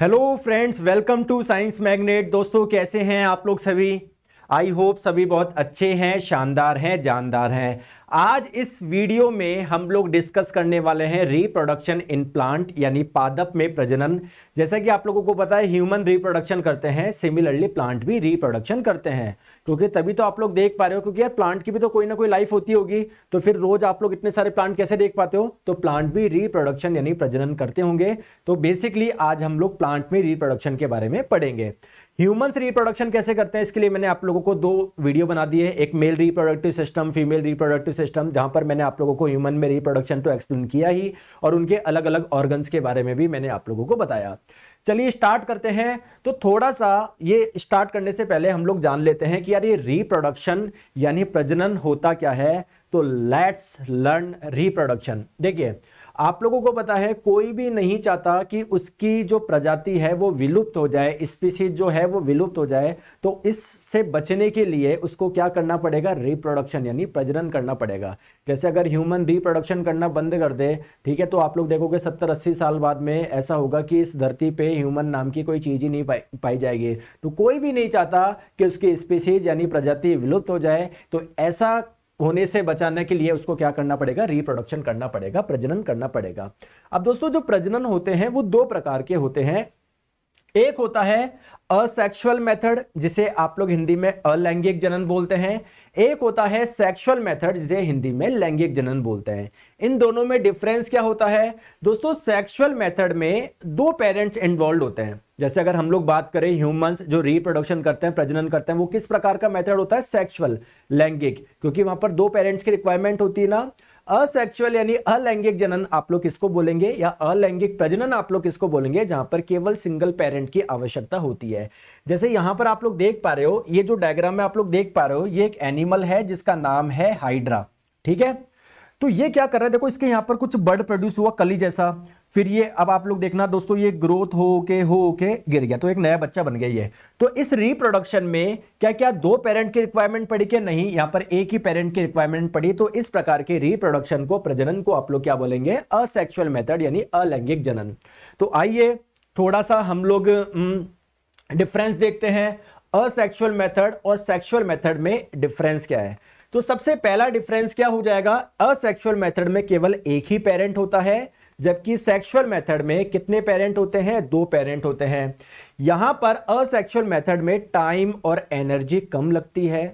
hello friends welcome to science magnet दोस्तों कैसे हैं आप लोग सभी आई होप सभी बहुत अच्छे हैं शानदार हैं जानदार हैं आज इस वीडियो में हम लोग डिस्कस करने वाले हैं रिप्रोडक्शन इन प्लांट यानी पादप में प्रजनन जैसा कि आप लोगों को पता है ह्यूमन रिप्रोडक्शन करते हैं सिमिलरली प्लांट भी रिप्रोडक्शन करते हैं क्योंकि तभी तो आप लोग देख पा रहे हो क्योंकि यार प्लांट की भी तो कोई ना कोई लाइफ होती होगी तो फिर रोज आप लोग इतने सारे प्लांट कैसे देख पाते हो तो प्लांट भी रिप्रोडक्शन यानी प्रजनन करते होंगे तो बेसिकली आज हम लोग प्लांट में रिप्रोडक्शन के बारे में पढ़ेंगे ह्यूमन रिप्रोडक्शन कैसे करते हैं इसके लिए मैंने आप लोगों को दो वीडियो बना दिए एक male reproductive system female reproductive system जहाँ पर मैंने आप लोगों को ह्यूमन में रिप्रोडक्शन तो एक्सप्लेन किया ही और उनके अलग अलग ऑर्गन्स के बारे में भी मैंने आप लोगों को बताया चलिए स्टार्ट करते हैं तो थोड़ा सा ये स्टार्ट करने से पहले हम लोग जान लेते हैं कि यार ये रिप्रोडक्शन यानी प्रजनन होता क्या है तो लेट्स लर्न रिप्रोडक्शन देखिए आप लोगों को पता है कोई भी नहीं चाहता कि उसकी जो प्रजाति है वो विलुप्त हो जाए स्पीसीज जो है वो विलुप्त हो जाए तो इससे बचने के लिए उसको क्या करना पड़ेगा रिप्रोडक्शन यानी प्रजनन करना पड़ेगा जैसे अगर ह्यूमन रिप्रोडक्शन करना बंद कर दे ठीक है तो आप लोग देखोगे सत्तर अस्सी साल बाद में ऐसा होगा कि इस धरती पर ह्यूमन नाम की कोई चीज़ ही नहीं पाई पाई जाएगी तो कोई भी नहीं चाहता कि उसकी स्पीसीज यानी प्रजाति विलुप्त हो जाए तो ऐसा होने से बचाने के लिए उसको क्या करना पड़ेगा रिप्रोडक्शन करना पड़ेगा प्रजनन करना पड़ेगा अब दोस्तों जो प्रजनन होते हैं वो दो प्रकार के होते हैं एक होता है असेक्सुअल मेथड जिसे आप लोग हिंदी में अलैंगिक जनन बोलते हैं एक होता है सेक्सुअल मेथड जिसे हिंदी में लैंगिक जनन बोलते हैं इन दोनों में डिफरेंस क्या होता है दोस्तों सेक्सुअल मेथड में दो पेरेंट्स इन्वॉल्व होते हैं जैसे अगर हम लोग बात करें ह्यूमंस जो रिप्रोडक्शन करते हैं प्रजनन करते हैं वो किस प्रकार का मेथड होता है सेक्सुअल लैंगिक क्योंकि वहां पर दो पेरेंट्स की रिक्वायरमेंट होती है ना असेक्चुअल यानी अलैंगिक जनन आप लोग किसको बोलेंगे या अलैंगिक प्रजनन आप लोग किसको बोलेंगे जहां पर केवल सिंगल पेरेंट की आवश्यकता होती है जैसे यहां पर आप लोग देख पा रहे हो ये जो डायग्राम में आप लोग देख पा रहे हो ये एक एनिमल है जिसका नाम है हाइड्रा ठीक है तो ये क्या कर रहा है देखो इसके यहाँ पर कुछ बर्ड प्रोड्यूस हुआ कली जैसा फिर ये अब आप लोग देखना दोस्तों ये ग्रोथ हो के हो के गिर गया तो एक नया बच्चा बन गया ये तो इस रिप्रोडक्शन में क्या क्या दो पेरेंट की रिक्वायरमेंट पड़ी क्या नहीं यहाँ पर एक ही पेरेंट की रिक्वायरमेंट पड़ी तो इस प्रकार के रिप्रोडक्शन को प्रजनन को आप लोग क्या बोलेंगे असेक्सुअल मेथड यानी अलैंगिक जनन तो आइए थोड़ा सा हम लोग डिफरेंस देखते हैं असेक्सुअल मेथड और सेक्सुअल मेथड में डिफरेंस क्या है तो सबसे पहला डिफरेंस क्या हो जाएगा असेक्सुअल मेथड में केवल एक ही पेरेंट होता है जबकि सेक्सुअल मेथड में कितने पेरेंट होते हैं दो पेरेंट होते हैं यहाँ पर असेक्सुअल मेथड में टाइम और एनर्जी कम लगती है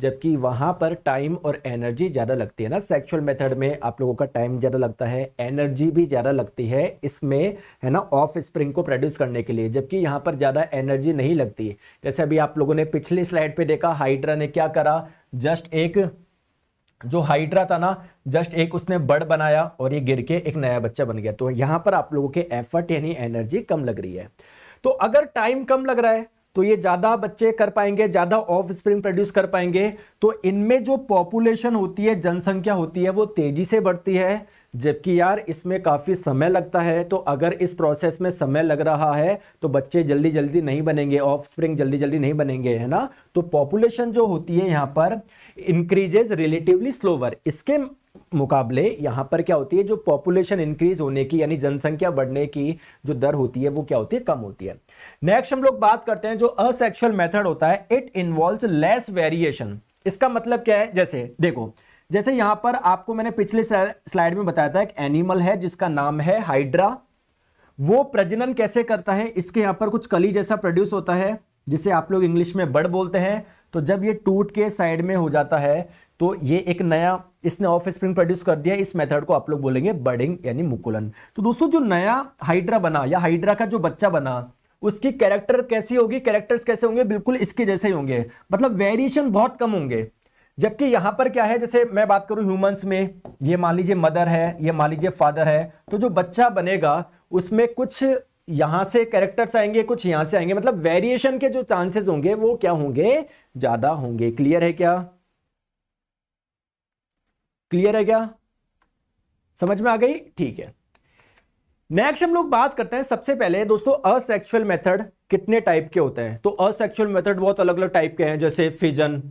जबकि वहाँ पर टाइम और एनर्जी ज़्यादा लगती है ना सेक्सुअल मेथड में आप लोगों का टाइम ज़्यादा लगता है एनर्जी भी ज़्यादा लगती है इसमें है ना ऑफ स्प्रिंग को प्रोड्यूस करने के लिए जबकि यहाँ पर ज़्यादा एनर्जी नहीं लगती जैसे अभी आप लोगों ने पिछली स्लाइड पर देखा हाइड्रा ने क्या करा जस्ट एक जो हाइड्रा था ना जस्ट एक उसने बर्ड बनाया और ये गिर के एक नया बच्चा बन गया तो यहाँ पर आप लोगों के एफर्ट यानी एनर्जी कम लग रही है तो अगर टाइम कम लग रहा है तो ये ज़्यादा बच्चे कर पाएंगे ज़्यादा ऑफ स्प्रिंग प्रोड्यूस कर पाएंगे तो इनमें जो पॉपुलेशन होती है जनसंख्या होती है वो तेज़ी से बढ़ती है जबकि यार इसमें काफ़ी समय लगता है तो अगर इस प्रोसेस में समय लग रहा है तो बच्चे जल्दी जल्दी नहीं बनेंगे ऑफ स्प्रिंग जल्दी जल्दी नहीं बनेंगे है ना तो पॉपुलेशन जो होती है यहाँ पर इंक्रीजेज रिलेटिवली स्लोवर इसके मुकाबले यहाँ पर क्या होती है जो पॉपुलेशन इंक्रीज होने की यानी जनसंख्या बढ़ने की जो दर होती है वो क्या होती है कम होती है नेक्स्ट हम लोग बात करते हैं जो असेक्शुअल मेथड होता है इट इन्वॉल्व लेस वेरिएशन इसका मतलब क्या है जैसे देखो जैसे यहां पर आपको मैंने पिछले स्लाइड में बताया था एक एनिमल है जिसका नाम है हाइड्रा वो प्रजनन कैसे करता है इसके यहां पर कुछ कली जैसा प्रोड्यूस होता है जिसे आप लोग इंग्लिश में बर्ड बोलते हैं तो जब ये टूट के साइड में हो जाता है तो ये एक नया इसने ऑफ स्प्रिंग प्रोड्यूस कर दिया इस मेथड को आप लोग बोलेंगे बर्डिंग यानी मुकुलन तो दोस्तों जो नया हाइड्रा बना या हाइड्रा का जो बच्चा बना उसकी कैरेक्टर कैसी होगी कैरेक्टर्स कैसे होंगे बिल्कुल इसके जैसे ही होंगे मतलब वेरिएशन बहुत कम होंगे जबकि यहां पर क्या है जैसे मैं बात करूं ह्यूमंस में ये मान लीजिए मदर है ये मान लीजिए फादर है तो जो बच्चा बनेगा उसमें कुछ यहां से कैरेक्टर्स आएंगे कुछ यहां से आएंगे मतलब वेरिएशन के जो चांसेस होंगे वो क्या होंगे ज़्यादा होंगे क्लियर है क्या क्लियर है क्या समझ में आ गई ठीक है नेक्स्ट हम लोग बात करते हैं सबसे पहले दोस्तों असेक्सुअल मेथड कितने टाइप के होते हैं तो असेक्सुअल मेथड बहुत अलग अलग टाइप के हैं जैसे फिजन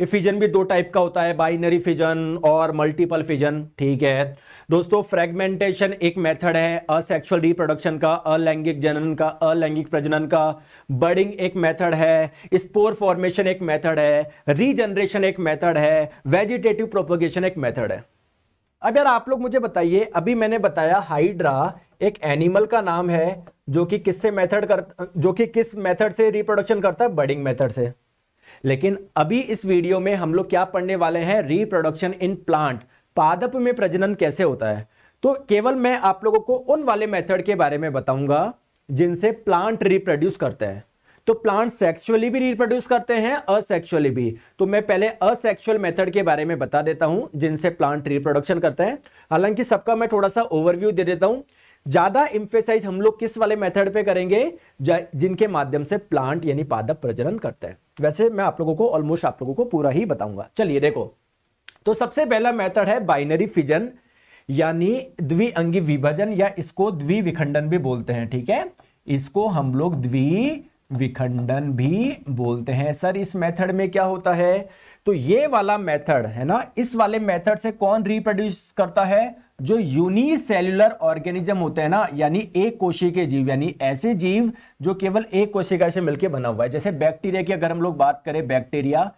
ये फिजन भी दो टाइप का होता है बाइनरी फिजन और मल्टीपल फिजन ठीक है दोस्तों फ्रेगमेंटेशन एक मेथड है असेक्सुअल रिप्रोडक्शन का अलैंगिक जनन का अलैंगिक प्रजनन का बर्डिंग एक मेथड है स्पोर फॉर्मेशन एक मेथड है रीजनरेशन एक मेथड है वेजिटेटिव प्रोपोगेशन एक मेथड है अब यार आप लोग मुझे बताइए अभी मैंने बताया हाइड्रा एक एनिमल का नाम है जो कि किससे मेथड कर जो कि किस मेथड से रिप्रोडक्शन करता है बर्डिंग मेथड से लेकिन अभी इस वीडियो में हम लोग क्या पढ़ने वाले हैं रिप्रोडक्शन इन प्लांट पादप में प्रजनन कैसे होता है तो केवल मैं आप लोगों को उन वाले मेथड के बारे में बताऊंगा जिनसे प्लांट रिप्रोड्यूस करते हैं तो प्लांट सेक्सुअली भी रिप्रोड्यूस करते हैं असेक्सुअली भी तो मैं पहले असेक्सुअल मेथड के बारे में बता देता हूं जिनसे प्लांट रिप्रोडक्शन करते हैं हालांकि सबका मैं थोड़ा सा ओवरव्यू दे देता हूं ज्यादा इंफेसाइज हम लोग किस वाले मेथड पे करेंगे जिनके माध्यम से प्लांट यानी पादप प्रजनन करते हैं वैसे मैं आप लोगों को ऑलमोस्ट आप लोगों को पूरा ही बताऊंगा चलिए देखो तो सबसे पहला मेथड है बाइनरी फिजन यानी द्विअंगी विभाजन या इसको द्विविखंडन भी बोलते हैं ठीक है इसको हम लोग द्विविखंडन भी बोलते हैं सर इस मेथड में क्या होता है तो ये वाला मेथड है ना इस वाले मेथड से कौन रिप्रोड्यूस करता है जो यूनिसेल्युलर ऑर्गेनिज्म होते हैं ना यानी एक कोशी के जीव यानी ऐसे जीव जो केवल एक कोशिका से मिलकर बना हुआ है जैसे बैक्टीरिया की अगर हम लोग बात करें बैक्टीरिया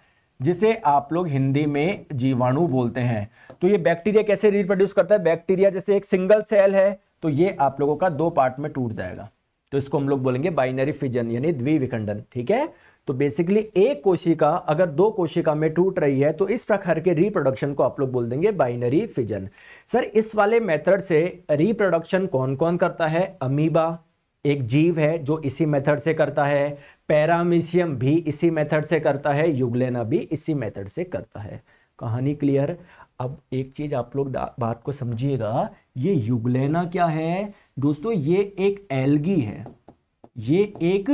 जिसे आप लोग हिंदी में जीवाणु बोलते हैं तो ये बैक्टीरिया कैसे रिप्रोड्यूस करता है बैक्टीरिया जैसे एक सिंगल सेल है तो ये आप लोगों का दो पार्ट में टूट जाएगा तो इसको हम लोग बोलेंगे बाइनरी फिजन यानी द्विविखंडन ठीक है तो बेसिकली एक कोशिका अगर दो कोशिका में टूट रही है तो इस प्रकार के रिप्रोडक्शन को आप लोग बोल देंगे बाइनरी फिजन सर इस वाले मेथड से रिप्रोडक्शन कौन कौन करता है अमीबा एक जीव है जो इसी मेथड से करता है पैरामीशियम भी इसी मेथड से करता है युगलेना भी इसी मेथड से करता है कहानी क्लियर अब एक चीज़ आप लोग बात को समझिएगा ये युगलेना क्या है दोस्तों ये एक एल्गी है ये एक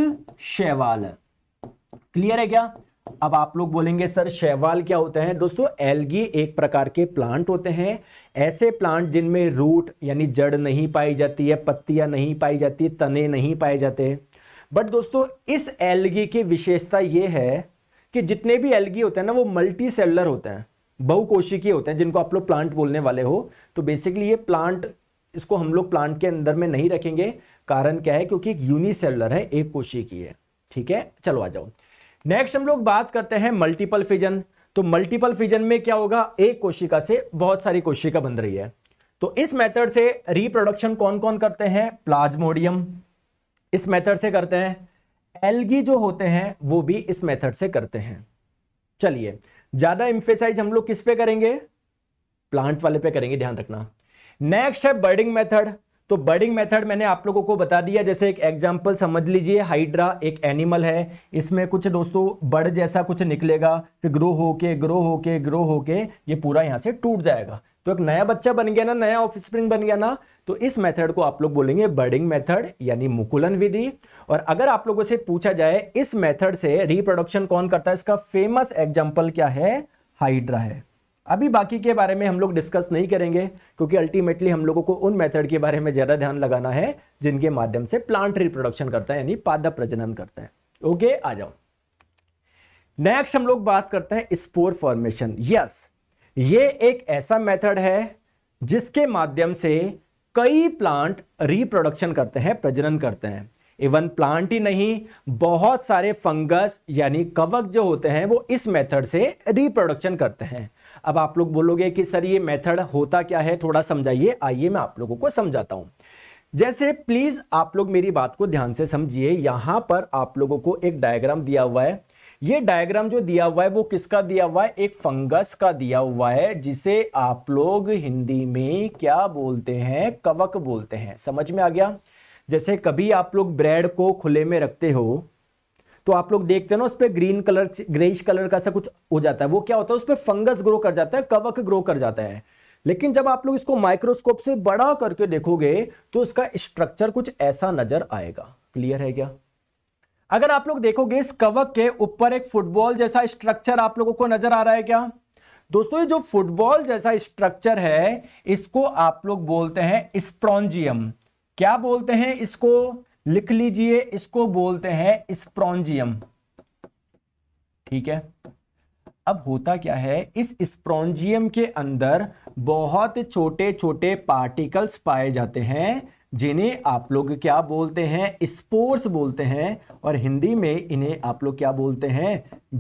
शैवाल क्लियर है क्या अब आप लोग बोलेंगे सर शैवाल क्या होते हैं दोस्तों एल्गी एक प्रकार के प्लांट होते हैं ऐसे प्लांट जिनमें रूट यानी जड़ नहीं पाई जाती है पत्तियां नहीं पाई जाती तने नहीं पाए जाते बट दोस्तों इस एलगी की विशेषता ये है कि जितने भी एलगी होते हैं ना वो मल्टी सेलर होते हैं बहुकोशिकीय होते हैं जिनको आप लोग प्लांट बोलने वाले हो तो बेसिकली ये प्लांट इसको हम लोग प्लांट के अंदर में नहीं रखेंगे कारण क्या है क्योंकि यूनिसेलर है एक कोशिकीय है ठीक है चलो आ जाओ नेक्स्ट हम लोग बात करते हैं मल्टीपल फिजन तो मल्टीपल फिजन में क्या होगा एक कोशिका से बहुत सारी कोशिका बन रही है तो इस मेथड से रिप्रोडक्शन कौन कौन करते हैं प्लाज्मोडियम इस मेथड से करते हैं एलगी जो होते हैं वो भी इस मेथड से करते हैं चलिए ज्यादा इंफेसाइज हम लोग किस पे करेंगे प्लांट वाले पे करेंगे ध्यान रखना नेक्स्ट है बर्डिंग मेथड तो बर्डिंग मेथड मैंने आप लोगों को बता दिया जैसे एक एग्जांपल समझ लीजिए हाइड्रा एक एनिमल है इसमें कुछ दोस्तों बर्ड जैसा कुछ निकलेगा फिर ग्रो होके ग्रो होके ग्रो होके ये पूरा यहां से टूट जाएगा तो एक नया बच्चा बन गया ना नया ऑफ बन गया ना तो इस मेथड को आप लोग बोलेंगे बर्डिंग मेथड यानी मुकुलन विधि और अगर आप लोगों से पूछा जाए इस मेथड से रिप्रोडक्शन कौन करता है इसका फेमस एग्जाम्पल क्या है हाइड्रा है अभी बाकी के बारे में हम लोग डिस्कस नहीं करेंगे क्योंकि अल्टीमेटली हम लोगों को उन मेथड के बारे में ज़्यादा ध्यान लगाना है जिनके माध्यम से प्लांट रिप्रोडक्शन करता है यानी पादा प्रजनन करता है ओके आ जाओ नेक्स्ट हम लोग बात करते हैं स्पोर फॉर्मेशन यस ये एक ऐसा मेथड है जिसके माध्यम से कई प्लांट रिप्रोडक्शन करते हैं प्रजनन करते हैं इवन प्लांट ही नहीं बहुत सारे फंगस यानी कवक जो होते हैं वो इस मेथड से रिप्रोडक्शन करते हैं अब आप लोग बोलोगे कि सर ये मेथड होता क्या है थोड़ा समझाइए आइए मैं आप लोगों को समझाता हूं जैसे प्लीज़ आप लोग मेरी बात को ध्यान से समझिए यहां पर आप लोगों को एक डायग्राम दिया हुआ है ये डायग्राम जो दिया हुआ है वो किसका दिया हुआ है एक फंगस का दिया हुआ है जिसे आप लोग हिंदी में क्या बोलते हैं कवक बोलते हैं समझ में आ गया जैसे कभी आप लोग ब्रेड को खुले में रखते हो तो आप लोग देखते हैं ना उस पर ग्रीन कलर ग्रेइश कलर का सा कुछ हो जाता है वो क्या होता है उस पर फंगस ग्रो कर जाता है कवक ग्रो कर जाता है लेकिन जब आप लोग इसको माइक्रोस्कोप से बड़ा करके देखोगे तो उसका स्ट्रक्चर कुछ ऐसा नजर आएगा क्लियर है क्या अगर आप लोग देखोगे इस कवक के ऊपर एक फुटबॉल जैसा स्ट्रक्चर आप लोगों को नजर आ रहा है क्या दोस्तों ये जो फुटबॉल जैसा स्ट्रक्चर है इसको आप लोग बोलते हैं स्प्रॉन्जियम क्या बोलते हैं इसको लिख लीजिए इसको बोलते हैं स्प्रॉन्जियम ठीक है अब होता क्या है इस स्प्रॉन्जियम के अंदर बहुत छोटे छोटे पार्टिकल्स पाए जाते हैं जिन्हें आप लोग क्या बोलते हैं स्पोर्ट्स बोलते हैं और हिंदी में इन्हें आप लोग क्या बोलते हैं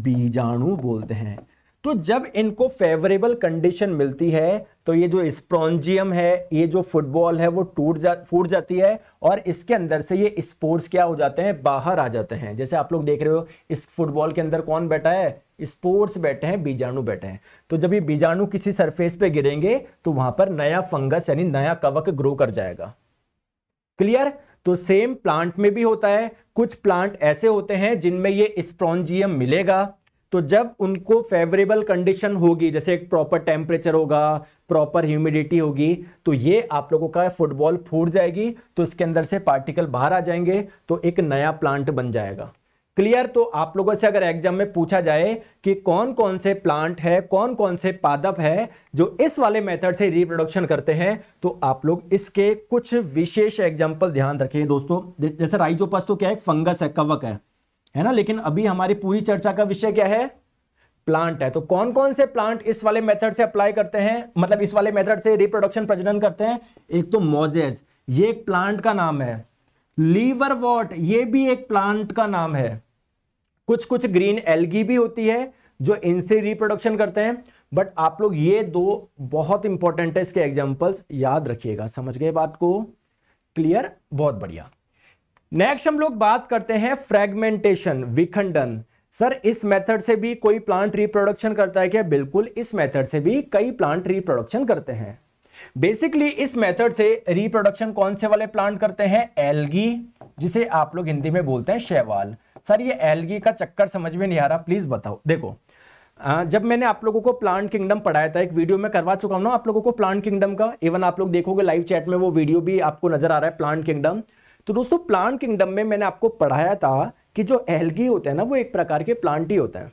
बीजाणु बोलते हैं तो जब इनको फेवरेबल कंडीशन मिलती है तो ये जो स्प्रॉन्जियम है ये जो फुटबॉल है वो टूट जा फूट जाती है और इसके अंदर से ये स्पोर्ट्स क्या हो जाते हैं बाहर आ जाते हैं जैसे आप लोग देख रहे हो इस फुटबॉल के अंदर कौन बैठा है स्पोर्ट्स बैठे हैं बीजाणु बैठे हैं तो जब ये बीजाणु किसी सरफेस पे गिरेंगे तो वहां पर नया फंगस यानी नया कवक ग्रो कर जाएगा क्लियर तो सेम प्लांट में भी होता है कुछ प्लांट ऐसे होते हैं जिनमें ये स्प्रॉन्जियम मिलेगा तो जब उनको फेवरेबल कंडीशन होगी जैसे एक प्रॉपर टेम्परेचर होगा प्रॉपर ह्यूमिडिटी होगी तो ये आप लोगों का फुटबॉल फूट जाएगी तो इसके अंदर से पार्टिकल बाहर आ जाएंगे तो एक नया प्लांट बन जाएगा क्लियर तो आप लोगों से अगर एग्जाम में पूछा जाए कि कौन कौन से प्लांट है कौन कौन से पादप है जो इस वाले मेथड से रिप्रोडक्शन करते हैं तो आप लोग इसके कुछ विशेष एग्जाम्पल ध्यान रखें दोस्तों जैसे राइजोपस तो क्या है फंगस है कवक है है ना लेकिन अभी हमारी पूरी चर्चा का विषय क्या है प्लांट है तो कौन कौन से प्लांट इस वाले मेथड से अप्लाई करते हैं मतलब इस वाले मेथड से रिप्रोडक्शन प्रजनन करते हैं एक तो मोजेज ये एक प्लांट का नाम है लीवर वॉट ये भी एक प्लांट का नाम है कुछ कुछ ग्रीन एलगी भी होती है जो इनसे रिप्रोडक्शन करते हैं बट आप लोग ये दो बहुत इंपॉर्टेंट है इसके एग्जाम्पल्स याद रखिएगा समझ गए बात को क्लियर बहुत बढ़िया नेक्स्ट हम लोग बात करते हैं फ्रेगमेंटेशन विखंडन सर इस मेथड से भी कोई प्लांट रिप्रोडक्शन करता है क्या बिल्कुल इस मेथड से भी कई प्लांट रिप्रोडक्शन करते हैं बेसिकली इस मेथड से रिप्रोडक्शन कौन से वाले प्लांट करते हैं एलगी जिसे आप लोग हिंदी में बोलते हैं शैवाल सर ये एलगी का चक्कर समझ में नहीं आ रहा प्लीज़ बताओ देखो जब मैंने आप लोगों को प्लांट किंगडम पढ़ाया था एक वीडियो में करवा चुका हूं ना आप लोगों को प्लांट किंगडम का इवन आप लोग देखोगे लाइव चैट में वो वीडियो भी आपको नजर आ रहा है प्लांट किंगडम तो दोस्तों प्लांट किंगडम में मैंने आपको पढ़ाया था कि जो एलगी होता है ना वो एक प्रकार के प्लांट ही होता है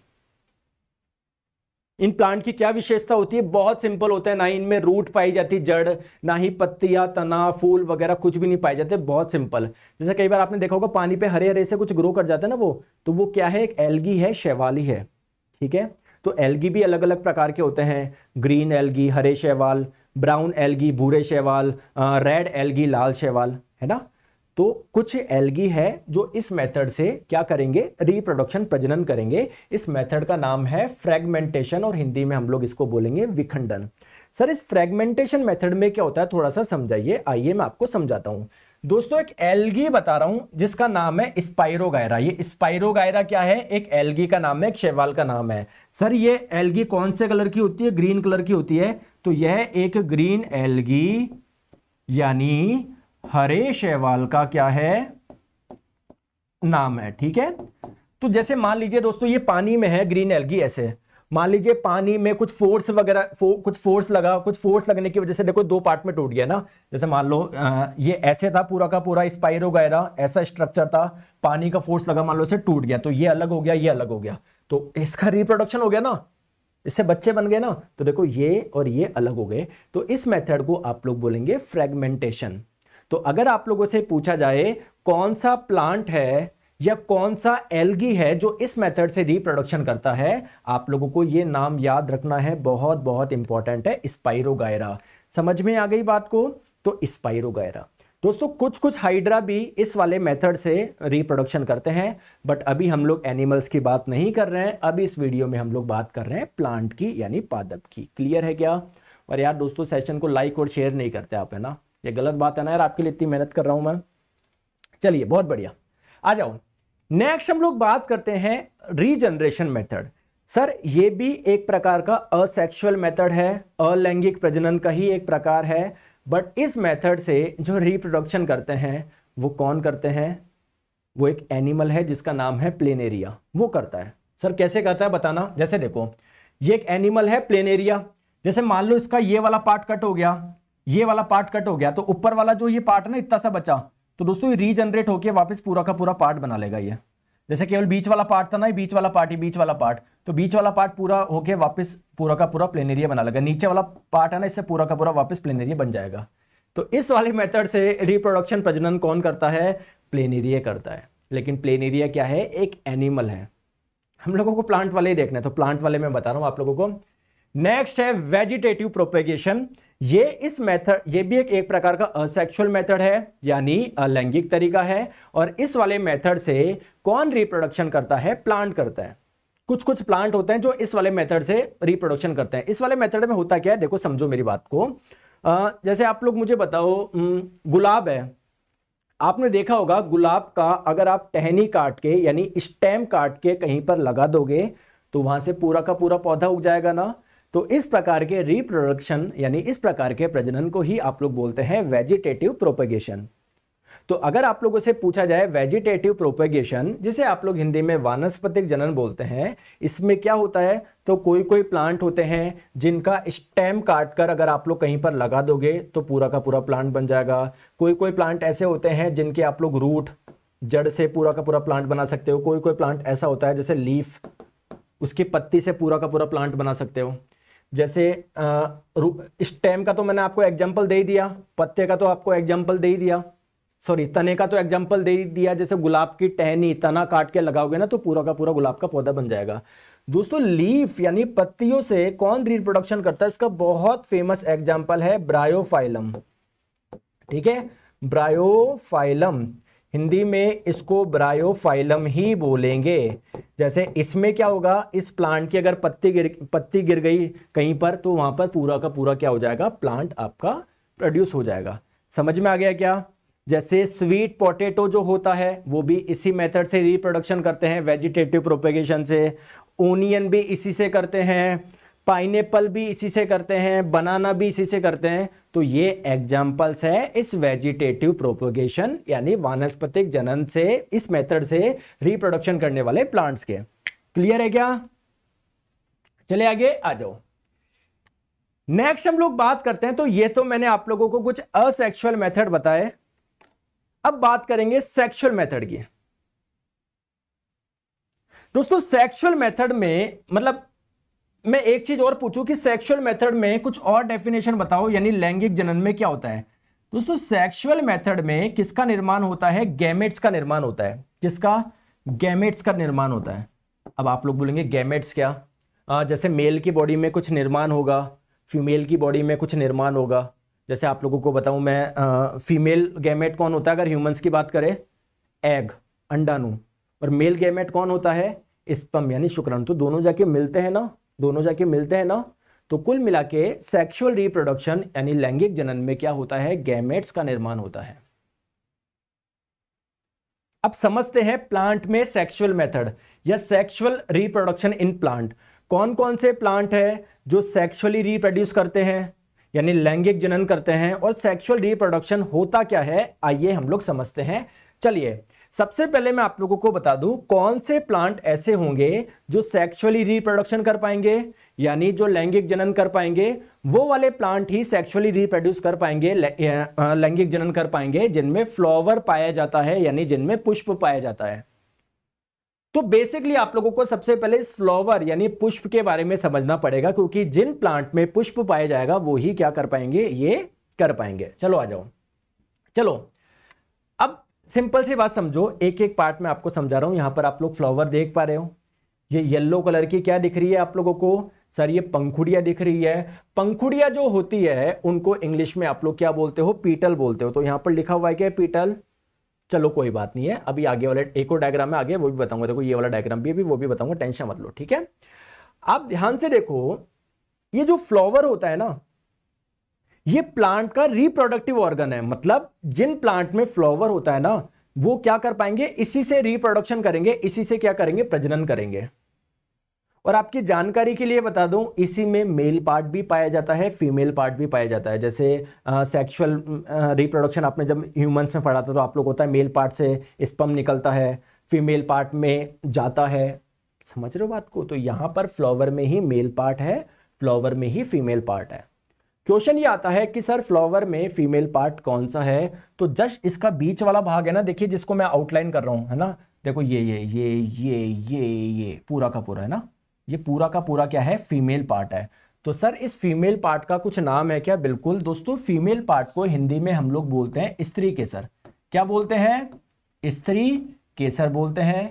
इन प्लांट की क्या विशेषता होती है बहुत सिंपल होता है ना ही इनमें रूट पाई जाती जड़ ना ही पत्तियां तना फूल वगैरह कुछ भी नहीं पाए जाते बहुत सिंपल जैसे कई बार आपने देखा होगा पानी पे हरे हरे से कुछ ग्रो कर जाते हैं ना वो तो वो क्या है एक एलगी है शेवाली है ठीक है तो एलगी भी अलग अलग प्रकार के होते हैं ग्रीन एलगी हरे शेवाल ब्राउन एलगी भूरे शेवाल रेड एलगी लाल शैवाल है ना तो कुछ एल्गी है जो इस मेथड से क्या करेंगे रिप्रोडक्शन प्रजनन करेंगे इस मेथड का नाम है फ्रेगमेंटेशन और हिंदी में हम लोग इसको बोलेंगे विखंडन सर इस फ्रेगमेंटेशन मेथड में क्या होता है थोड़ा सा समझाइए आइए मैं आपको समझाता हूँ दोस्तों एक एल्गी बता रहा हूं जिसका नाम है गायरा ये गायरा क्या है एक एल्गी का नाम है एक शेवाल का नाम है सर ये एल्गी कौन से कलर की होती है ग्रीन कलर की होती है तो यह एक ग्रीन एल्गी यानी हरे शैवाल का क्या है नाम है ठीक है तो जैसे मान लीजिए दोस्तों ये पानी में है ग्रीन एल्गी ऐसे मान लीजिए पानी में कुछ फोर्स वगैरह फो, कुछ फोर्स लगा कुछ फोर्स लगने की वजह से देखो दो पार्ट में टूट गया ना जैसे मान लो आ, ये ऐसे था पूरा का पूरा स्पाइरो गायरा ऐसा स्ट्रक्चर था पानी का फोर्स लगा मान लो इसे टूट गया तो ये अलग हो गया ये अलग हो गया तो इसका रिप्रोडक्शन हो गया ना इससे बच्चे बन गए ना तो देखो ये और ये अलग हो गए तो इस मेथड को आप लोग बोलेंगे फ्रेगमेंटेशन तो अगर आप लोगों से पूछा जाए कौन सा प्लांट है या कौन सा एलगी है जो इस मेथड से रिप्रोडक्शन करता है आप लोगों को ये नाम याद रखना है बहुत बहुत इंपॉर्टेंट है स्पाइरो समझ में आ गई बात को तो स्पाइरो दोस्तों कुछ कुछ हाइड्रा भी इस वाले मेथड से रिप्रोडक्शन करते हैं बट अभी हम लोग एनिमल्स की बात नहीं कर रहे हैं अभी इस वीडियो में हम लोग बात कर रहे हैं प्लांट की यानी पादप की क्लियर है क्या और यार दोस्तों सेशन को लाइक और शेयर नहीं करते आप है ना ये गलत बात है ना यार आपके लिए इतनी मेहनत कर रहा हूं मैं चलिए बहुत बढ़िया आ जाओ नेक्स्ट हम लोग बात करते हैं रीजनरेशन मेथड सर ये भी एक प्रकार का असेक्सुअल मेथड है अलैंगिक प्रजनन का ही एक प्रकार है बट इस मेथड से जो रिप्रोडक्शन करते हैं वो कौन करते हैं वो एक एनिमल है जिसका नाम है प्लेनेरिया वो करता है सर कैसे करता है बताना जैसे देखो ये एक एनिमल है प्लेनेरिया जैसे मान लो इसका ये वाला पार्ट कट हो गया ये वाला पार्ट कट हो गया तो ऊपर वाला जो ये पार्ट ना इतना सा बचा तो दोस्तों ये रीजनरेट होकर वापस पूरा का पूरा पार्ट बना लेगा ये जैसे केवल बीच वाला पार्ट था ना ये बीच वाला पार्ट ही बीच वाला पार्ट तो बीच वाला पार्ट पूरा होके वापस पूरा का पूरा प्लेन एरिया बना लेगा नीचे वाला पार्ट है ना इससे पूरा का पूरा वापस प्लेन एरिया बन जाएगा तो इस वाले मेथड से रिप्रोडक्शन प्रजनन कौन करता है प्लेन एरिया करता है लेकिन प्लेन एरिया क्या है एक एनिमल है हम लोगों को प्लांट वाले ही देखना है तो प्लांट वाले मैं बता रहा हूँ आप लोगों को नेक्स्ट है वेजिटेटिव प्रोपेगेशन ये इस मेथड ये भी एक एक प्रकार का असेक्सुअल मेथड है यानी अलैंगिक तरीका है और इस वाले मेथड से कौन रिप्रोडक्शन करता है प्लांट करता है कुछ कुछ प्लांट होते हैं जो इस वाले मेथड से रिप्रोडक्शन करते हैं इस वाले मेथड में होता क्या है देखो समझो मेरी बात को आ, जैसे आप लोग मुझे बताओ गुलाब है आपने देखा होगा गुलाब का अगर आप टहनी काट के यानी स्टेम काट के कहीं पर लगा दोगे तो वहां से पूरा का पूरा पौधा उग जाएगा ना तो इस प्रकार के रिप्रोडक्शन यानी इस प्रकार के प्रजनन को ही आप लोग बोलते हैं वेजिटेटिव प्रोपेगेशन तो अगर आप लोगों से पूछा जाए वेजिटेटिव प्रोपेगेशन जिसे आप लोग हिंदी में वानस्पतिक जनन बोलते हैं इसमें क्या होता है तो कोई कोई प्लांट होते हैं जिनका स्टेम काट कर अगर आप लोग कहीं पर लगा दोगे तो पूरा का पूरा प्लांट बन जाएगा कोई कोई प्लांट ऐसे होते हैं जिनके आप लोग रूट जड़ से पूरा का पूरा प्लांट बना सकते हो कोई कोई प्लांट ऐसा होता है जैसे लीफ उसकी पत्ती से पूरा का पूरा प्लांट बना सकते हो जैसे स्टेम का तो मैंने आपको एग्जाम्पल दे ही दिया पत्ते का तो आपको एग्जाम्पल दे ही दिया सॉरी तने का तो एग्जाम्पल दे ही दिया जैसे गुलाब की टहनी तना काट के लगाओगे ना तो पूरा का पूरा गुलाब का पौधा बन जाएगा दोस्तों लीफ यानी पत्तियों से कौन रिप्रोडक्शन करता है इसका बहुत फेमस एग्जाम्पल है ब्रायोफाइलम ठीक है ब्रायोफाइलम हिंदी में इसको ब्रायोफाइलम ही बोलेंगे जैसे इसमें क्या होगा इस प्लांट की अगर पत्ती गिर पत्ती गिर गई कहीं पर तो वहाँ पर पूरा का पूरा क्या हो जाएगा प्लांट आपका प्रोड्यूस हो जाएगा समझ में आ गया क्या जैसे स्वीट पोटैटो जो होता है वो भी इसी मेथड से रिप्रोडक्शन करते हैं वेजिटेटिव प्रोपेगेशन से ओनियन भी इसी से करते हैं पाइनएप्पल भी इसी से करते हैं बनाना भी इसी से करते हैं तो ये एग्जाम्पल्स है इस वेजिटेटिव प्रोपोगेशन यानी वानस्पतिक जनन से इस मेथड से रिप्रोडक्शन करने वाले प्लांट्स के क्लियर है क्या चले आगे आ जाओ नेक्स्ट हम लोग बात करते हैं तो ये तो मैंने आप लोगों को कुछ असेक्सुअल मेथड बताए अब बात करेंगे सेक्सुअल मेथड की दोस्तों सेक्सुअल मेथड में मतलब मैं एक चीज और पूछूं कि सेक्सुअल मेथड में कुछ और डेफिनेशन बताओ यानी लैंगिक जनन में क्या होता है दोस्तों सेक्सुअल मेथड में किसका निर्माण होता है गैमेट्स का निर्माण होता है किसका गैमेट्स का निर्माण होता है अब आप लोग बोलेंगे गैमेट्स क्या आ, जैसे मेल की बॉडी में कुछ निर्माण होगा फीमेल की बॉडी में कुछ निर्माण होगा जैसे आप लोगों को बताऊं मैं आ, फीमेल गैमेट कौन होता है अगर ह्यूमंस की बात करें एग अंडानु और मेल गैमेट कौन होता है स्पम यानी शुक्राणु तो दोनों जाके मिलते हैं ना दोनों जाके मिलते हैं ना तो कुल मिला के सेक्शुअल रिप्रोडक्शन यानी लैंगिक जनन में क्या होता है गैमेट्स का निर्माण होता है अब समझते हैं प्लांट में सेक्सुअल मेथड या सेक्सुअल रिप्रोडक्शन इन प्लांट कौन कौन से प्लांट है जो सेक्सुअली रिप्रोड्यूस करते हैं यानी लैंगिक जनन करते हैं और सेक्सुअल रिप्रोडक्शन होता क्या है आइए हम लोग समझते हैं चलिए सबसे पहले मैं आप लोगों को बता दूं कौन से प्लांट ऐसे होंगे जो सेक्सुअली रिप्रोडक्शन कर पाएंगे यानी जो लैंगिक जनन कर पाएंगे वो वाले प्लांट ही सेक्सुअली रिप्रोड्यूस कर पाएंगे लैंगिक जनन कर पाएंगे जिनमें फ्लावर पाया जाता है यानी जिनमें पुष्प पाया जाता है तो बेसिकली आप लोगों को सबसे पहले इस फ्लावर यानी पुष्प के बारे में समझना पड़ेगा क्योंकि जिन प्लांट में पुष्प पाया जाएगा वो ही क्या कर पाएंगे ये कर पाएंगे चलो आ जाओ चलो सिंपल सी बात समझो एक एक पार्ट में आपको समझा रहा हूँ यहाँ पर आप लोग फ्लावर देख पा रहे हो ये येलो कलर की क्या दिख रही है आप लोगों को सर ये पंखुड़िया दिख रही है पंखुड़िया जो होती है उनको इंग्लिश में आप लोग क्या बोलते हो पीटल बोलते हो तो यहाँ पर लिखा हुआ है क्या पीटल चलो कोई बात नहीं है अभी आगे वाले एक और डायग्राम में आगे वो भी बताऊंगा देखो ये वाला डायग्राम भी अभी वो भी बताऊंगा टेंशन मत लो ठीक है आप ध्यान से देखो ये जो फ्लावर होता है ना ये प्लांट का रिप्रोडक्टिव ऑर्गन है मतलब जिन प्लांट में फ्लावर होता है ना वो क्या कर पाएंगे इसी से रिप्रोडक्शन करेंगे इसी से क्या करेंगे प्रजनन करेंगे और आपकी जानकारी के लिए बता दूं इसी में मेल पार्ट भी पाया जाता है फीमेल पार्ट भी पाया जाता है जैसे सेक्सुअल रिप्रोडक्शन आपने जब ह्यूमंस में पढ़ा था तो आप लोग होता है मेल पार्ट से स्पम निकलता है फीमेल पार्ट में जाता है समझ रहे हो बात को तो यहाँ पर फ्लावर में ही मेल पार्ट है फ्लावर में ही फीमेल पार्ट है क्वेश्चन ये आता है कि सर फ्लावर में फीमेल पार्ट कौन सा है तो जस्ट इसका बीच वाला भाग है ना देखिए जिसको मैं आउटलाइन कर रहा हूं है ना देखो ये ये ये ये ये ये पूरा का पूरा है ना ये पूरा का पूरा क्या है फीमेल पार्ट है तो सर इस फीमेल पार्ट का कुछ नाम है क्या बिल्कुल दोस्तों फीमेल पार्ट को हिंदी में हम लोग बोलते हैं स्त्री केसर क्या बोलते हैं स्त्री केसर बोलते हैं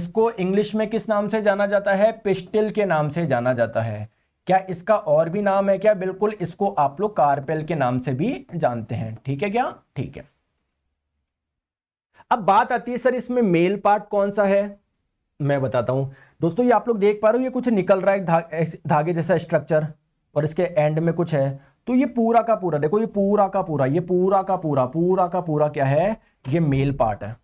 इसको इंग्लिश में किस नाम से जाना जाता है पिस्टिल के नाम से जाना जाता है क्या इसका और भी नाम है क्या बिल्कुल इसको आप लोग कारपेल के नाम से भी जानते हैं ठीक है क्या ठीक है अब बात आती है सर इसमें मेल पार्ट कौन सा है मैं बताता हूं दोस्तों ये आप लोग देख पा रहे हो ये कुछ निकल रहा है धा, धागे जैसा स्ट्रक्चर और इसके एंड में कुछ है तो ये पूरा का पूरा देखो ये पूरा का पूरा ये पूरा का पूरा पूरा का पूरा क्या है ये मेल पार्ट है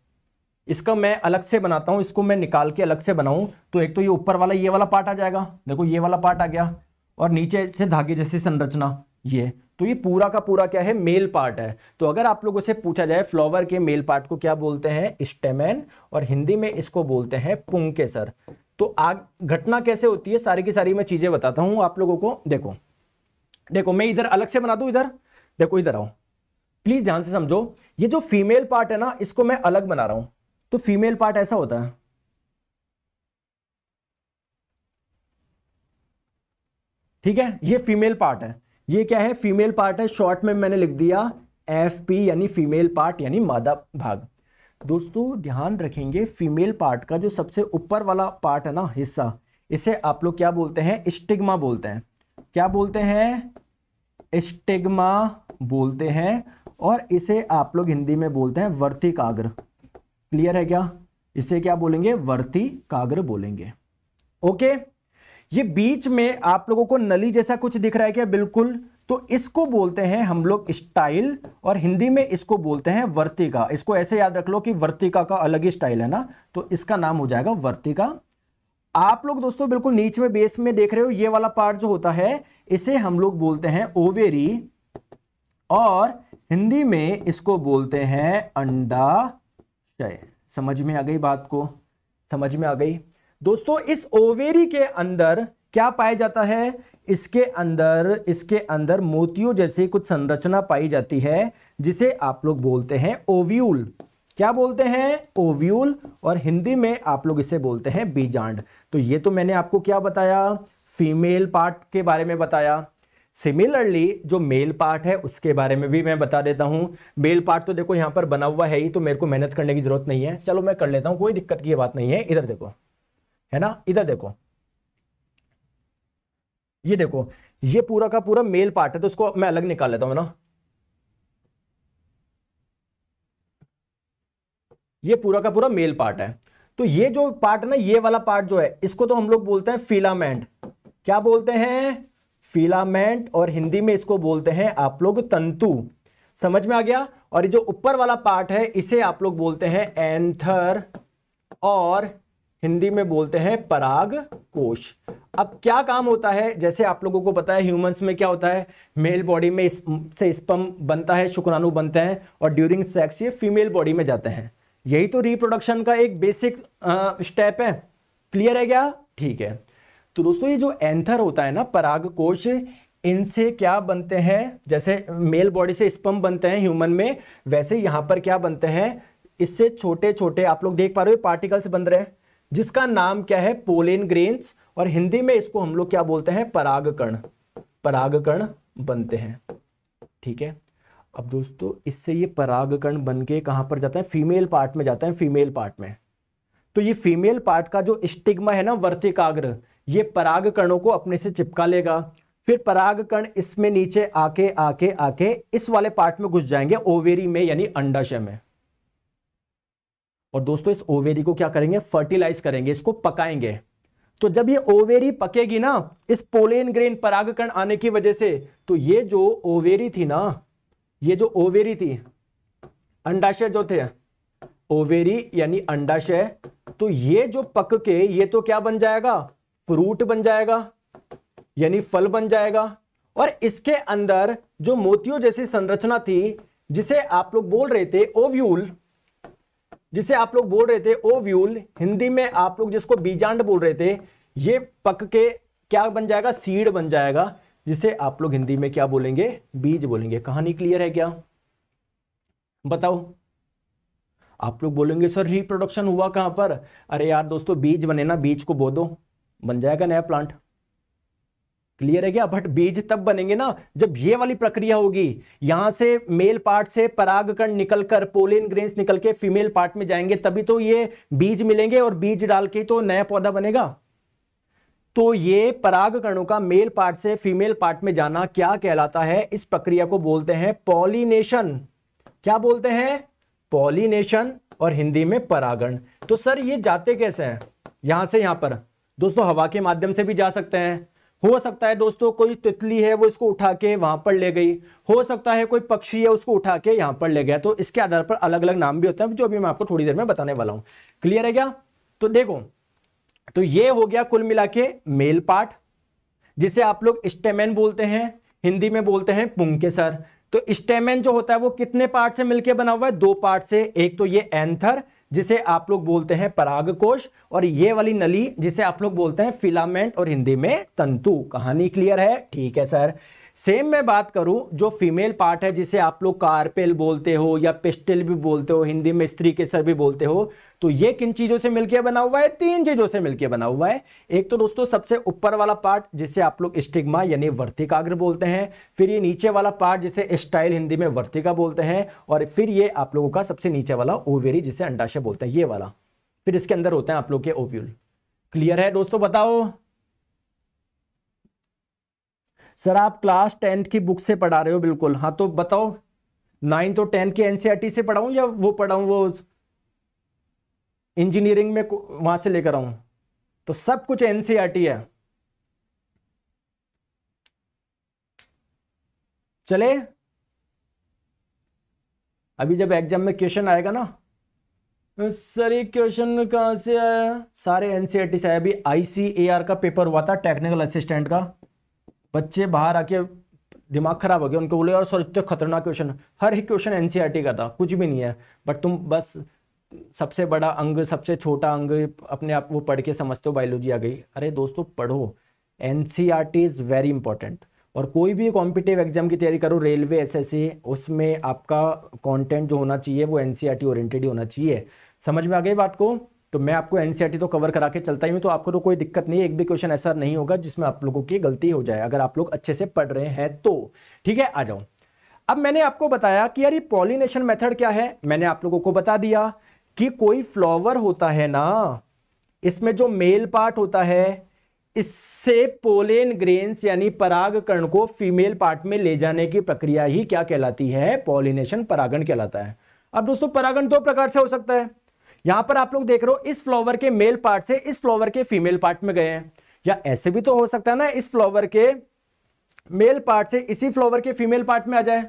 इसका मैं अलग से बनाता हूं इसको मैं निकाल के अलग से बनाऊं तो एक तो ये ऊपर वाला ये वाला पार्ट आ जाएगा देखो ये वाला पार्ट आ गया और नीचे से धागे जैसी संरचना ये तो ये पूरा का पूरा क्या है मेल पार्ट है तो अगर आप लोगों से पूछा जाए फ्लावर के मेल पार्ट को क्या बोलते हैं स्टेमेन और हिंदी में इसको बोलते हैं पुंकेसर तो आग घटना कैसे होती है सारी की सारी मैं चीज़ें बताता हूं आप लोगों को देखो देखो मैं इधर अलग से बना दू इधर देखो इधर आओ प्लीज़ ध्यान से समझो ये जो फीमेल पार्ट है ना इसको मैं अलग बना रहा हूं तो फीमेल पार्ट ऐसा होता है ठीक है ये फीमेल पार्ट है ये क्या है फीमेल पार्ट है शॉर्ट में मैंने लिख दिया एफ पी यानी फीमेल पार्ट यानी मादा भाग दोस्तों ध्यान रखेंगे फीमेल पार्ट का जो सबसे ऊपर वाला पार्ट है ना हिस्सा इसे आप लोग क्या बोलते हैं स्टिग्मा बोलते हैं क्या बोलते हैं स्टिग्मा बोलते हैं और इसे आप लोग हिंदी में बोलते हैं वर्ती काग्र क्लियर है क्या इसे क्या बोलेंगे वर्ती काग्र बोलेंगे ओके ये बीच में आप लोगों को नली जैसा कुछ दिख रहा है क्या बिल्कुल तो इसको बोलते हैं हम लोग स्टाइल और हिंदी में इसको बोलते हैं वर्तिका इसको ऐसे याद रख लो कि वर्तिका का अलग ही स्टाइल है ना तो इसका नाम हो जाएगा वर्तिका आप लोग दोस्तों बिल्कुल नीच में बेस में देख रहे हो ये वाला पार्ट जो होता है इसे हम लोग बोलते हैं ओवेरी और हिंदी में इसको बोलते हैं अंडाशय समझ में आ गई बात को समझ में आ गई दोस्तों इस ओवेरी के अंदर क्या पाया जाता है इसके अंदर इसके अंदर मोतियों जैसी कुछ संरचना पाई जाती है जिसे आप लोग बोलते हैं ओव्यूल क्या बोलते हैं ओव्यूल और हिंदी में आप लोग इसे बोलते हैं बीजांड तो ये तो मैंने आपको क्या बताया फीमेल पार्ट के बारे में बताया सिमिलरली जो मेल पार्ट है उसके बारे में भी मैं बता देता हूँ मेल पार्ट तो देखो यहाँ पर बना हुआ है ही तो मेरे को मेहनत करने की जरूरत नहीं है चलो मैं कर लेता हूँ कोई दिक्कत की बात नहीं है इधर देखो है ना इधर देखो ये देखो ये पूरा का पूरा मेल पार्ट है तो उसको मैं अलग निकाल लेता हूं ना ये पूरा का पूरा मेल पार्ट है तो ये जो पार्ट ना ये वाला पार्ट जो है इसको तो हम लोग बोलते हैं फिलामेंट क्या बोलते हैं फिलामेंट और हिंदी में इसको बोलते हैं आप लोग तंतु समझ में आ गया और ये जो ऊपर वाला पार्ट है इसे आप लोग बोलते हैं एंथर और हिंदी में बोलते हैं पराग कोश अब क्या काम होता है जैसे आप लोगों को पता है ह्यूमंस में क्या होता है मेल बॉडी में से स्पम बनता है शुक्राणु बनते हैं और ड्यूरिंग सेक्स ये फीमेल बॉडी में जाते हैं यही तो रिप्रोडक्शन का एक बेसिक स्टेप है क्लियर है क्या ठीक है तो दोस्तों ये जो एंथर होता है ना पराग कोश इनसे क्या बनते हैं जैसे मेल बॉडी से स्पम बनते हैं ह्यूमन में वैसे यहाँ पर क्या बनते हैं इससे छोटे छोटे आप लोग देख पा रहे हो पार्टिकल्स बन रहे हैं जिसका नाम क्या है पोलेन ग्रेन्स और हिंदी में इसको हम लोग क्या बोलते हैं परागकण परागकण बनते हैं ठीक है अब दोस्तों इससे ये परागकण बन के कहां पर जाते हैं फीमेल पार्ट में जाते हैं फीमेल पार्ट में तो ये फीमेल पार्ट का जो स्टिग्मा है ना वर्तिकाग्र ये पराग कर्णों को अपने से चिपका लेगा फिर पराग कर्ण इसमें नीचे आके आके आके इस वाले पार्ट में घुस जाएंगे ओवेरी में यानी अंडाशय में और दोस्तों इस ओवेरी को क्या करेंगे फर्टिलाइज करेंगे इसको पकाएंगे तो जब ये ओवेरी पकेगी ना इस पोलेन ग्रेन परागकण आने की वजह से तो ये जो ओवेरी थी ना ये जो ओवेरी थी अंडाशय जो थे ओवेरी यानी अंडाशय तो ये जो पक के ये तो क्या बन जाएगा फ्रूट बन जाएगा यानी फल बन जाएगा और इसके अंदर जो मोतियों जैसी संरचना थी जिसे आप लोग बोल रहे थे ओव्यूल जिसे आप लोग बोल रहे थे ओव्यूल हिंदी में आप लोग जिसको बीजांड बोल रहे थे ये पक के क्या बन जाएगा सीड बन जाएगा जिसे आप लोग हिंदी में क्या बोलेंगे बीज बोलेंगे कहानी क्लियर है क्या बताओ आप लोग बोलेंगे सर रिप्रोडक्शन हुआ कहां पर अरे यार दोस्तों बीज बने ना बीज को बो दो बन जाएगा नया प्लांट क्लियर है क्या बट बीज तब बनेंगे ना जब ये वाली प्रक्रिया होगी यहां से मेल पार्ट से परागकण निकलकर पोलिन ग्रेन्स निकल के फीमेल पार्ट में जाएंगे तभी तो ये बीज मिलेंगे और बीज डाल के तो नया पौधा बनेगा तो ये परागकणों का मेल पार्ट से फीमेल पार्ट में जाना क्या कहलाता है इस प्रक्रिया को बोलते हैं पॉलिनेशन क्या बोलते हैं पॉलिनेशन और हिंदी में परागण तो सर ये जाते कैसे हैं यहां से यहां पर दोस्तों हवा के माध्यम से भी जा सकते हैं हो सकता है दोस्तों कोई तितली है वो इसको उठा के वहां पर ले गई हो सकता है कोई पक्षी है उसको उठा के यहां पर ले गया तो इसके आधार पर अलग अलग नाम भी होते हैं जो अभी मैं आपको थोड़ी देर में बताने वाला हूं क्लियर है क्या तो देखो तो ये हो गया कुल मिला के मेल पार्ट जिसे आप लोग स्टेमेन बोलते हैं हिंदी में बोलते हैं पुंकेसर तो स्टेमेन जो होता है वो कितने पार्ट से मिलकर बना हुआ है दो पार्ट से एक तो ये एंथर जिसे आप लोग बोलते हैं पराग कोश और ये वाली नली जिसे आप लोग बोलते हैं फिलामेंट और हिंदी में तंतु कहानी क्लियर है ठीक है सर सेम मैं बात करूं जो फीमेल पार्ट है जिसे आप लोग कारपेल बोलते हो या पिस्टल भी बोलते हो हिंदी में स्त्री केसर भी बोलते हो तो ये किन चीज़ों से मिलकर बना हुआ है तीन चीज़ों से मिलकर बना हुआ है एक तो दोस्तों सबसे ऊपर वाला पार्ट जिसे आप लोग स्टिग्मा यानी वर्तिकाग्र बोलते हैं फिर ये नीचे वाला पार्ट जिसे स्टाइल हिंदी में वर्तिका बोलते हैं और फिर ये आप लोगों का सबसे नीचे वाला ओवेरी जिसे अंडाशय बोलते हैं ये वाला फिर इसके अंदर होते हैं आप लोग के ओप्यूल क्लियर है दोस्तों बताओ सर आप क्लास टेंथ की बुक से पढ़ा रहे हो बिल्कुल हाँ तो बताओ नाइन्थ और टेंथ के एनसीईआरटी e से पढ़ाऊं या वो पढ़ाऊं वो इंजीनियरिंग में वहां से लेकर आऊं तो सब कुछ एनसीईआरटी e है चले अभी जब एग्जाम में क्वेश्चन आएगा ना सर ये क्वेश्चन कहाँ से आया सारे एनसीईआरटी e से आया अभी आईसीएआर का पेपर हुआ था टेक्निकल असिस्टेंट का बच्चे बाहर आके दिमाग खराब हो गया उनको बोले और सर इतने खतरनाक क्वेश्चन हर एक क्वेश्चन एनसीईआरटी e का था कुछ भी नहीं है बट तुम बस सबसे बड़ा अंग सबसे छोटा अंग अपने आप वो पढ़ के समझते हो बायोलॉजी आ गई अरे दोस्तों पढ़ो एन इज़ वेरी इंपॉर्टेंट और कोई भी कॉम्पिटेटिव एग्जाम की तैयारी करो रेलवे एस उसमें आपका कॉन्टेंट जो होना चाहिए वो एन सी ओरिएंटेड ही होना चाहिए समझ में आ गई बात को तो मैं आपको एन e तो कवर करा के चलता ही हूँ तो आपको तो कोई दिक्कत नहीं है एक भी क्वेश्चन ऐसा नहीं होगा जिसमें आप लोगों की गलती हो जाए अगर आप लोग अच्छे से पढ़ रहे हैं तो ठीक है आ जाओ अब मैंने आपको बताया कि यार ये पॉलिनेशन मेथड क्या है मैंने आप लोगों को बता दिया कि कोई फ्लावर होता है ना इसमें जो मेल पार्ट होता है इससे पोलेन ग्रेन्स यानी परागकरण को फीमेल पार्ट में ले जाने की प्रक्रिया ही क्या कहलाती है पॉलिनेशन परागण कहलाता है अब दोस्तों परागण दो प्रकार से हो सकता है यहां पर आप लोग देख रहे हो इस फ्लॉवर के मेल पार्ट से इस फ्लॉवर के फीमेल पार्ट में गए हैं या ऐसे भी तो हो सकता है ना इस फ्लॉवर के मेल पार्ट से इसी फ्लॉवर के फीमेल पार्ट में आ जाए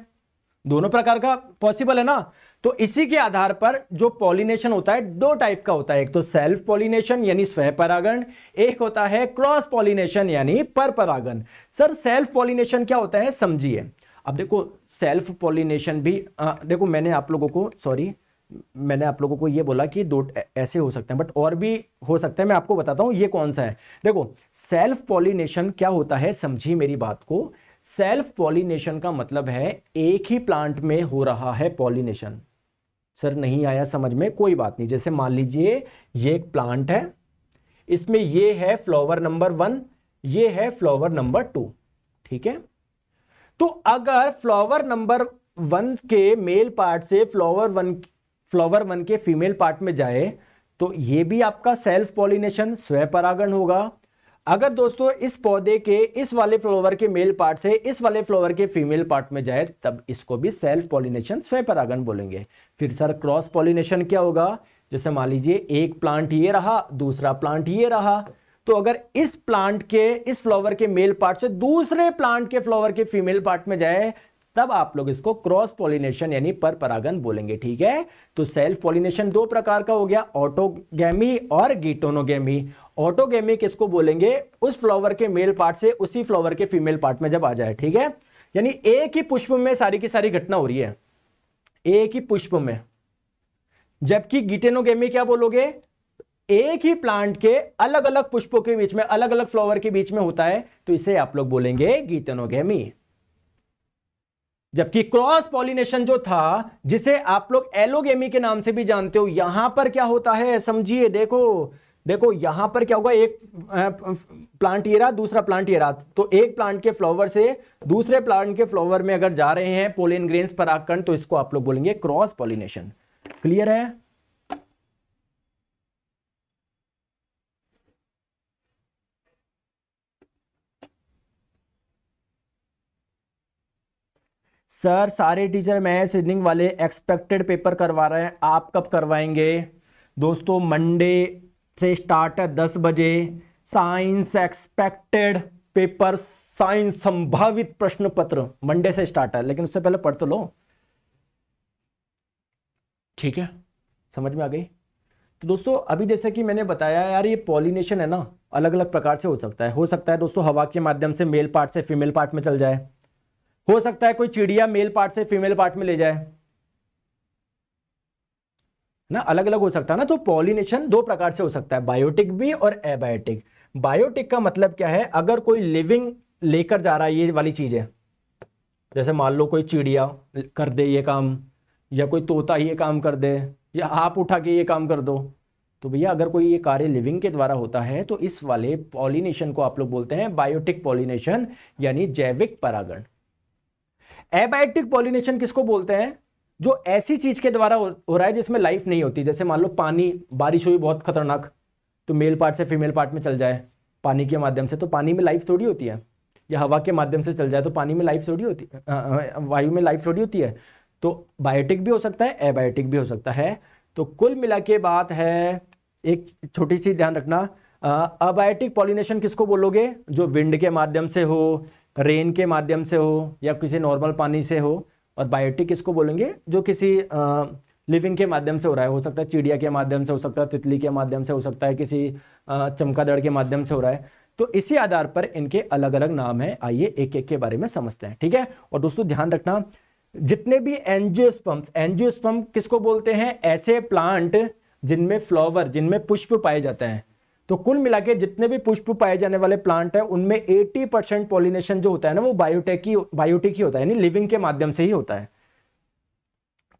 दोनों प्रकार का पॉसिबल है ना तो इसी के आधार पर जो पॉलिनेशन होता है दो टाइप का होता है एक तो सेल्फ पॉलिनेशन यानी स्वयं परागण एक होता है क्रॉस पॉलिनेशन यानी पर परागण सर सेल्फ पॉलिनेशन क्या होता है समझिए अब देखो सेल्फ पॉलिनेशन भी आ, देखो मैंने आप लोगों को सॉरी मैंने आप लोगों को ये बोला कि दो ऐसे हो सकते हैं बट और भी हो सकते हैं मैं आपको बताता हूँ ये कौन सा है देखो सेल्फ पॉलिनेशन क्या होता है समझिए मेरी बात को सेल्फ पॉलिनेशन का मतलब है एक ही प्लांट में हो रहा है पॉलिनेशन सर नहीं आया समझ में कोई बात नहीं जैसे मान लीजिए ये एक प्लांट है इसमें ये है फ्लावर नंबर वन ये है फ्लावर नंबर टू ठीक है तो अगर फ्लावर नंबर वन के मेल पार्ट से फ्लावर वन फ्लावर वन के फीमेल पार्ट में जाए तो ये भी आपका सेल्फ पॉलिनेशन स्वयं होगा अगर दोस्तों इस पौधे के इस वाले फ्लावर के मेल पार्ट से इस वाले फ्लावर के फीमेल पार्ट में जाए तब इसको भी सेल्फ पॉलिनेशन स्वयं परागन बोलेंगे फिर सर क्रॉस पॉलिनेशन क्या होगा जैसे मान लीजिए एक प्लांट ये रहा दूसरा प्लांट ये रहा तो अगर इस प्लांट के इस फ्लावर के मेल पार्ट से दूसरे प्लांट के फ्लावर के फीमेल पार्ट में जाए तब आप लोग इसको क्रॉस पॉलिनेशन यानी पर परागन बोलेंगे ठीक है तो सेल्फ पॉलिनेशन दो प्रकार का हो गया ऑटोगेमी और गिटोनोगेमी ऑटोगेमी किसको बोलेंगे उस फ्लावर के मेल पार्ट से उसी फ्लावर के फीमेल पार्ट में जब आ जाए ठीक है यानी एक ही पुष्प में सारी की सारी घटना हो रही है एक ही पुष्प में जबकि गिटेनोगेमी क्या बोलोगे एक ही प्लांट के अलग अलग पुष्पों के बीच में अलग अलग फ्लावर के बीच में होता है तो इसे आप लोग बोलेंगे गीतनोगेमी जबकि क्रॉस पॉलिनेशन जो था जिसे आप लोग एलोगेमी के नाम से भी जानते हो यहां पर क्या होता है समझिए देखो देखो यहां पर क्या होगा एक प्लांट ये रहा दूसरा प्लांट ये रहा तो एक प्लांट के फ्लावर से दूसरे प्लांट के फ्लावर में अगर जा रहे हैं पोलिन ग्रेन्स पराकरण तो इसको आप लोग बोलेंगे क्रॉस पॉलिनेशन क्लियर है सर सारे टीचर मैथ्स रीजनिंग वाले एक्सपेक्टेड पेपर करवा रहे हैं आप कब करवाएंगे दोस्तों मंडे से स्टार्ट है दस बजे साइंस एक्सपेक्टेड पेपर साइंस संभावित प्रश्न पत्र मंडे से स्टार्ट है लेकिन उससे पहले पढ़ तो लो ठीक है समझ में आ गई तो दोस्तों अभी जैसे कि मैंने बताया यार ये पॉलिनेशन है ना अलग अलग प्रकार से हो सकता है हो सकता है दोस्तों हवा के माध्यम से मेल पार्ट से फीमेल पार्ट में चल जाए हो सकता है कोई चिड़िया मेल पार्ट से फीमेल पार्ट में ले जाए ना अलग अलग हो सकता है ना तो पॉलिनेशन दो प्रकार से हो सकता है बायोटिक भी और एबायोटिक बायोटिक का मतलब क्या है अगर कोई लिविंग लेकर जा रहा है ये वाली चीज़ है जैसे मान लो कोई चिड़िया कर दे ये काम या कोई तोता ये काम कर दे या आप उठा के ये काम कर दो तो भैया अगर कोई ये कार्य लिविंग के द्वारा होता है तो इस वाले पॉलिनेशन को आप लोग बोलते हैं बायोटिक पॉलिनेशन यानी जैविक परागण एबायोटिक पॉलिनेशन किसको बोलते हैं जो ऐसी चीज के द्वारा हो रहा है जिसमें लाइफ नहीं होती जैसे मान लो पानी बारिश हुई बहुत खतरनाक तो मेल पार्ट से फीमेल पार्ट में चल जाए पानी के माध्यम से तो पानी में लाइफ थोड़ी होती है या हवा के माध्यम से चल जाए तो पानी में लाइफ थोड़ी होती है वायु में लाइफ थोड़ी होती है तो बायोटिक भी हो सकता है एबायोटिक भी हो सकता है तो कुल मिला के बात है एक छोटी सी ध्यान रखना अबायोटिक पॉलिनेशन किसको बोलोगे जो विंड के माध्यम से हो रेन के माध्यम से हो या किसी नॉर्मल पानी से हो और बायोटिक किसको बोलेंगे जो किसी आ, लिविंग के माध्यम से हो रहा है हो सकता है चिड़िया के माध्यम से हो सकता है तितली के माध्यम से हो सकता है किसी चमकादड़ के माध्यम से हो रहा है तो इसी आधार पर इनके अलग अलग नाम है आइए एक एक के बारे में समझते हैं ठीक है और दोस्तों ध्यान रखना जितने भी एनजियोस्पम्स एनजियोस्पम किसको बोलते हैं ऐसे प्लांट जिनमें फ्लावर जिनमें पुष्प पाए जाते हैं तो कुल मिला के जितने भी पुष्प पाए जाने वाले प्लांट है उनमें 80 परसेंट पॉलिनेशन जो होता है ना वो बायोटेक ही बायोटिक ही होता है यानी लिविंग के माध्यम से ही होता है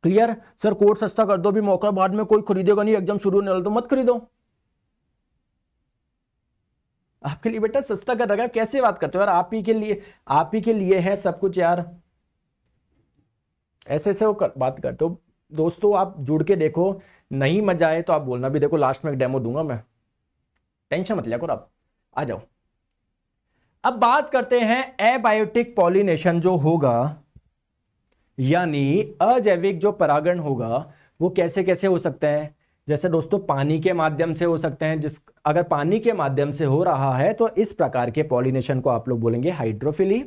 क्लियर सर कोर्ट सस्ता कर दो भी मौका बाद में कोई खरीदेगा नहीं एग्जाम शुरू होने वाला तो मत खरीदो आपके लिए बेटा सस्ता कर रखा कैसे बात करते हो यार आप ही के लिए आप ही के लिए है सब कुछ यार ऐसे ऐसे वो कर, बात करते हो दोस्तों आप जुड़ के देखो नहीं मजा आए तो आप बोलना भी देखो लास्ट में एक डेमो दूंगा मैं टेंशन मत लिया करो आप आ जाओ अब बात करते हैं एबायोटिक पॉलिनेशन जो होगा यानी अजैविक जो परागण होगा वो कैसे कैसे हो सकते हैं जैसे दोस्तों पानी के माध्यम से हो सकते हैं जिस अगर पानी के माध्यम से हो रहा है तो इस प्रकार के पॉलिनेशन को आप लोग बोलेंगे हाइड्रोफिली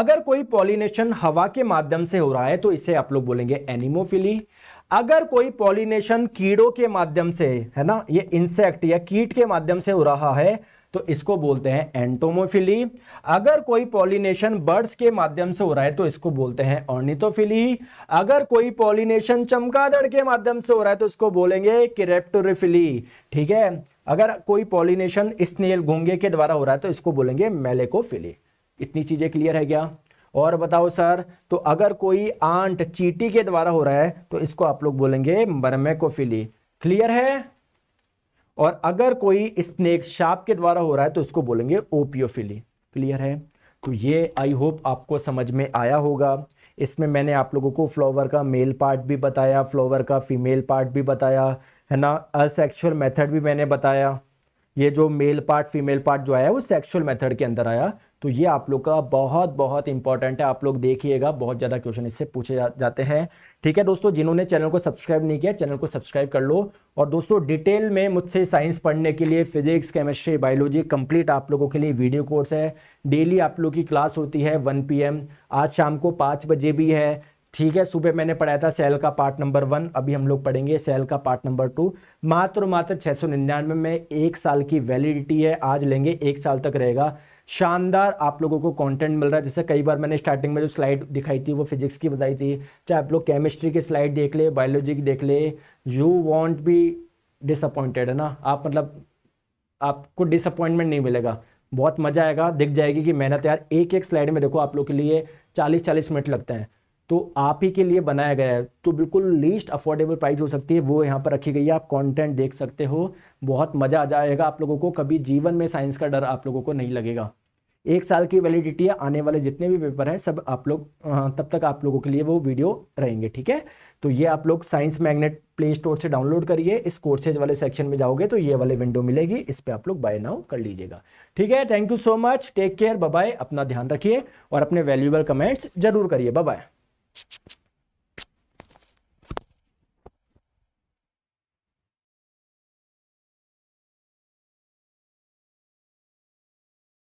अगर कोई पॉलिनेशन हवा के माध्यम से हो रहा है तो इसे आप लोग बोलेंगे एनिमोफिली अगर कोई पॉलिनेशन कीड़ों के माध्यम से है ना ये इंसेक्ट या कीट के माध्यम से हो रहा है तो इसको बोलते हैं एंटोमोफिली अगर कोई पॉलिनेशन बर्ड्स के माध्यम से हो रहा है तो इसको बोलते हैं ऑर्निथोफिली अगर कोई पॉलिनेशन चमकादड़ के माध्यम से हो रहा है तो इसको बोलेंगे किरेप्टोरिफिली ठीक है अगर कोई पॉलिनेशन स्नेल घोंगे के द्वारा हो रहा है तो इसको बोलेंगे मेलेकोफिली इतनी चीज़ें क्लियर है क्या और बताओ सर तो अगर कोई आंट चीटी के द्वारा हो रहा है तो इसको आप लोग बोलेंगे बर्मेकोफिली क्लियर है और अगर कोई स्नेक शाप के द्वारा हो रहा है तो इसको बोलेंगे ओपियोफिली क्लियर है तो ये आई होप आपको समझ में आया होगा इसमें मैंने आप लोगों को फ्लावर का मेल पार्ट भी बताया फ्लावर का फीमेल पार्ट भी बताया है ना असेक्सुअल मेथड भी मैंने बताया ये जो मेल पार्ट फीमेल पार्ट जो आया वो सेक्सुअल मेथड के अंदर आया तो ये आप लोग का बहुत बहुत इंपॉर्टेंट है आप लोग देखिएगा बहुत ज़्यादा क्वेश्चन इससे पूछे जा, जाते हैं ठीक है दोस्तों जिन्होंने चैनल को सब्सक्राइब नहीं किया चैनल को सब्सक्राइब कर लो और दोस्तों डिटेल में मुझसे साइंस पढ़ने के लिए फिजिक्स केमिस्ट्री बायोलॉजी कंप्लीट आप लोगों के लिए वीडियो कोर्स है डेली आप लोग की क्लास होती है वन पी आज शाम को पाँच बजे भी है ठीक है सुबह मैंने पढ़ाया था सेल का पार्ट नंबर वन अभी हम लोग पढ़ेंगे सेल का पार्ट नंबर टू मात्र मात्र छः सौ निन्यानवे में एक साल की वैलिडिटी है आज लेंगे एक साल तक रहेगा शानदार आप लोगों को कंटेंट मिल रहा है जैसे कई बार मैंने स्टार्टिंग में जो स्लाइड दिखाई थी वो फिजिक्स की बताई थी चाहे आप लोग केमिस्ट्री की स्लाइड देख ले बायोलॉजी की देख ले यू वॉन्ट बी डिसअपॉइंटेड है ना आप मतलब आपको डिसअपॉइंटमेंट नहीं मिलेगा बहुत मज़ा आएगा दिख जाएगी कि मेहनत यार एक एक स्लाइड में देखो आप लोग के लिए चालीस चालीस मिनट लगते हैं तो आप ही के लिए बनाया गया है तो बिल्कुल लीस्ट अफोर्डेबल प्राइस हो सकती है वो यहाँ पर रखी गई है आप कंटेंट देख सकते हो बहुत मज़ा आ जाएगा आप लोगों को कभी जीवन में साइंस का डर आप लोगों को नहीं लगेगा एक साल की वैलिडिटी है आने वाले जितने भी पेपर हैं सब आप लोग तब तक आप लोगों के लिए वो वीडियो रहेंगे ठीक है तो ये आप लोग साइंस मैग्नेट प्ले स्टोर से डाउनलोड करिए इस कोर्सेज वाले सेक्शन में जाओगे तो ये वाले विंडो मिलेगी इस पर आप लोग बाय नाउ कर लीजिएगा ठीक है thank you so much take care bye अपना ध्यान रखिए और अपने वैल्यूबल कमेंट्स जरूर करिए बाय